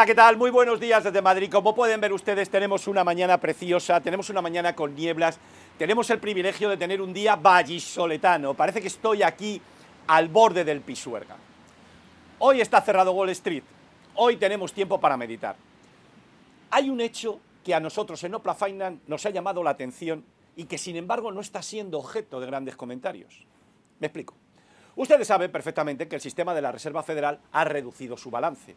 Hola, ¿qué tal? Muy buenos días desde Madrid. Como pueden ver ustedes, tenemos una mañana preciosa, tenemos una mañana con nieblas, tenemos el privilegio de tener un día vallisoletano. Parece que estoy aquí al borde del Pisuerga. Hoy está cerrado Wall Street, hoy tenemos tiempo para meditar. Hay un hecho que a nosotros en Opla Finance nos ha llamado la atención y que sin embargo no está siendo objeto de grandes comentarios. Me explico. Ustedes saben perfectamente que el sistema de la Reserva Federal ha reducido su balance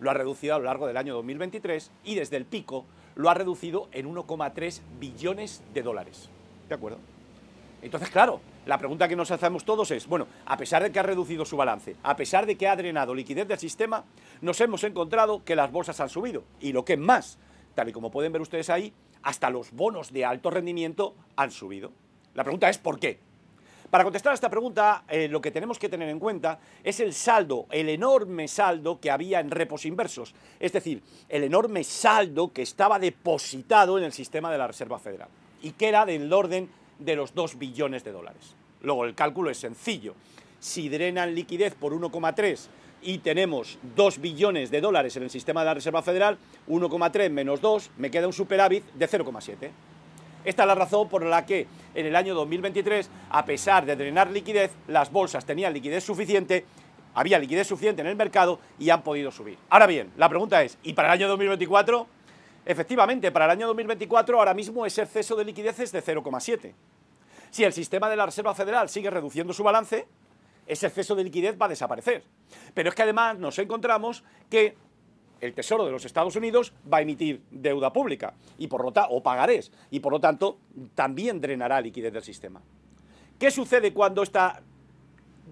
lo ha reducido a lo largo del año 2023 y desde el pico lo ha reducido en 1,3 billones de dólares. ¿De acuerdo? Entonces, claro, la pregunta que nos hacemos todos es, bueno, a pesar de que ha reducido su balance, a pesar de que ha drenado liquidez del sistema, nos hemos encontrado que las bolsas han subido. Y lo que es más, tal y como pueden ver ustedes ahí, hasta los bonos de alto rendimiento han subido. La pregunta es, ¿por qué? Para contestar a esta pregunta, eh, lo que tenemos que tener en cuenta es el saldo, el enorme saldo que había en repos inversos, es decir, el enorme saldo que estaba depositado en el sistema de la Reserva Federal y que era del orden de los 2 billones de dólares. Luego, el cálculo es sencillo. Si drenan liquidez por 1,3 y tenemos 2 billones de dólares en el sistema de la Reserva Federal, 1,3 menos 2, me queda un superávit de 0,7. Esta es la razón por la que en el año 2023, a pesar de drenar liquidez, las bolsas tenían liquidez suficiente, había liquidez suficiente en el mercado y han podido subir. Ahora bien, la pregunta es, ¿y para el año 2024? Efectivamente, para el año 2024 ahora mismo ese exceso de liquidez es de 0,7. Si el sistema de la Reserva Federal sigue reduciendo su balance, ese exceso de liquidez va a desaparecer. Pero es que además nos encontramos que el Tesoro de los Estados Unidos va a emitir deuda pública y por o pagarés, y por lo tanto también drenará liquidez del sistema. ¿Qué sucede cuando esta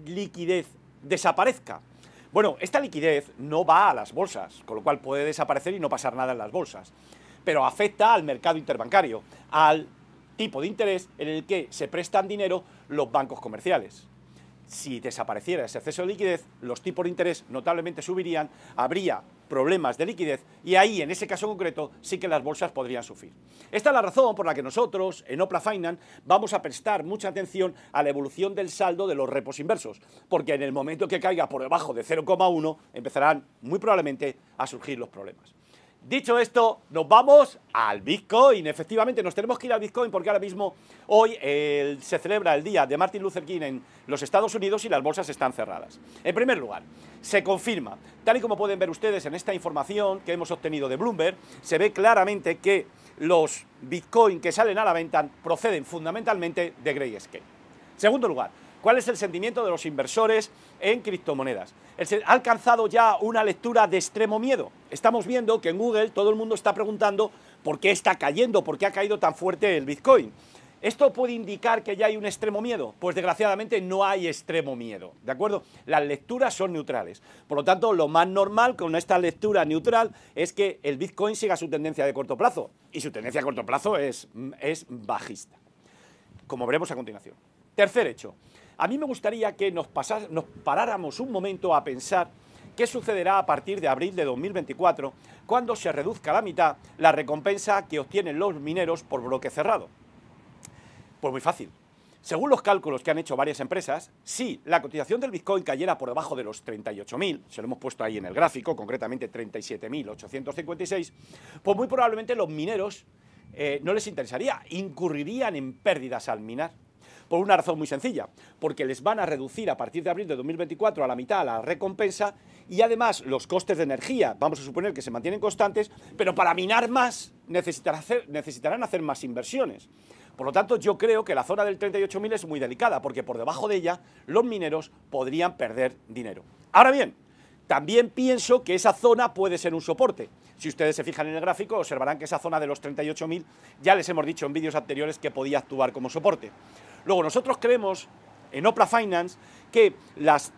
liquidez desaparezca? Bueno, esta liquidez no va a las bolsas, con lo cual puede desaparecer y no pasar nada en las bolsas, pero afecta al mercado interbancario, al tipo de interés en el que se prestan dinero los bancos comerciales si desapareciera ese exceso de liquidez, los tipos de interés notablemente subirían, habría problemas de liquidez y ahí, en ese caso concreto, sí que las bolsas podrían sufrir. Esta es la razón por la que nosotros, en Opla Finance, vamos a prestar mucha atención a la evolución del saldo de los repos inversos, porque en el momento que caiga por debajo de 0,1 empezarán muy probablemente a surgir los problemas. Dicho esto, nos vamos al Bitcoin. Efectivamente, nos tenemos que ir al Bitcoin porque ahora mismo, hoy, se celebra el día de Martin Luther King en los Estados Unidos y las bolsas están cerradas. En primer lugar, se confirma, tal y como pueden ver ustedes en esta información que hemos obtenido de Bloomberg, se ve claramente que los Bitcoin que salen a la venta proceden fundamentalmente de Grayscale. Segundo lugar, ¿Cuál es el sentimiento de los inversores en criptomonedas? ¿Ha alcanzado ya una lectura de extremo miedo? Estamos viendo que en Google todo el mundo está preguntando por qué está cayendo, por qué ha caído tan fuerte el Bitcoin. ¿Esto puede indicar que ya hay un extremo miedo? Pues desgraciadamente no hay extremo miedo, ¿de acuerdo? Las lecturas son neutrales. Por lo tanto, lo más normal con esta lectura neutral es que el Bitcoin siga su tendencia de corto plazo. Y su tendencia a corto plazo es bajista, como veremos a continuación. Tercer hecho, a mí me gustaría que nos, paráramos un momento a pensar qué sucederá a partir de abril de 2024, cuando se reduzca a la mitad la recompensa que obtienen los mineros por bloque cerrado. Pues muy fácil. Según los cálculos que han hecho varias empresas, si la cotización del Bitcoin cayera por debajo de los 38.000, se lo hemos puesto ahí en el gráfico, concretamente 37.856, pues muy probablemente los mineros eh, no les interesaría, incurrirían en pérdidas al minar. Por una razón muy sencilla, porque les van a reducir a partir de abril de 2024 a la mitad la recompensa y además los costes de energía, vamos a suponer que se mantienen constantes, pero para minar más necesitarán hacer, necesitarán hacer más inversiones. Por lo tanto, yo creo que la zona del 38.000 es muy delicada, porque por debajo de ella los mineros podrían perder dinero. Ahora bien, también pienso que esa zona puede ser un soporte. Si ustedes se fijan en el gráfico, observarán que esa zona de los 38.000 ya les hemos dicho en vídeos anteriores que podía actuar como soporte. Luego, nosotros creemos en Oprah Finance que las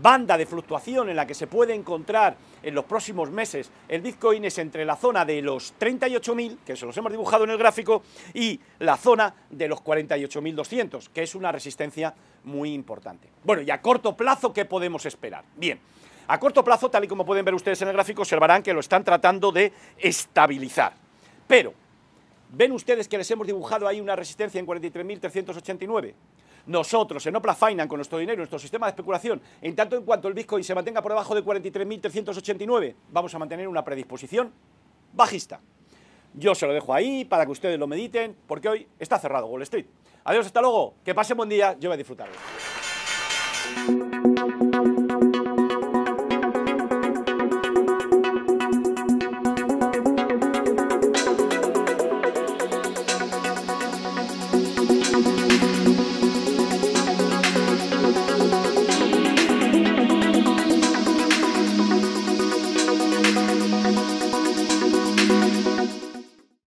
banda de fluctuación en la que se puede encontrar en los próximos meses el Bitcoin es entre la zona de los 38.000, que se los hemos dibujado en el gráfico, y la zona de los 48.200, que es una resistencia muy importante. Bueno, y a corto plazo, ¿qué podemos esperar? Bien, a corto plazo, tal y como pueden ver ustedes en el gráfico, observarán que lo están tratando de estabilizar. Pero, ¿ven ustedes que les hemos dibujado ahí una resistencia en 43.389? Nosotros, se no plafinan con nuestro dinero, nuestro sistema de especulación, en tanto en cuanto el Bitcoin se mantenga por debajo de 43.389, vamos a mantener una predisposición bajista. Yo se lo dejo ahí para que ustedes lo mediten, porque hoy está cerrado Wall Street. Adiós, hasta luego, que pasen buen día, yo voy a disfrutar.